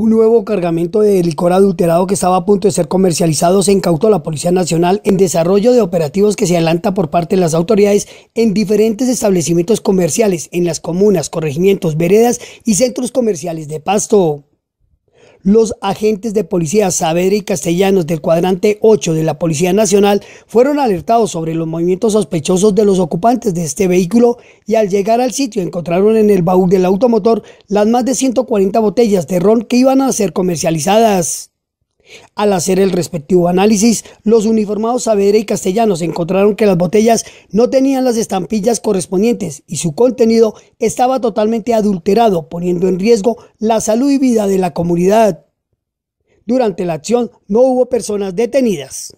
Un nuevo cargamento de licor adulterado que estaba a punto de ser comercializado se incautó a la Policía Nacional en desarrollo de operativos que se adelanta por parte de las autoridades en diferentes establecimientos comerciales en las comunas, corregimientos, veredas y centros comerciales de Pasto. Los agentes de policía Saavedra y Castellanos del cuadrante 8 de la Policía Nacional fueron alertados sobre los movimientos sospechosos de los ocupantes de este vehículo y al llegar al sitio encontraron en el baúl del automotor las más de 140 botellas de ron que iban a ser comercializadas. Al hacer el respectivo análisis, los uniformados Saavedra y Castellanos encontraron que las botellas no tenían las estampillas correspondientes y su contenido estaba totalmente adulterado, poniendo en riesgo la salud y vida de la comunidad. Durante la acción no hubo personas detenidas.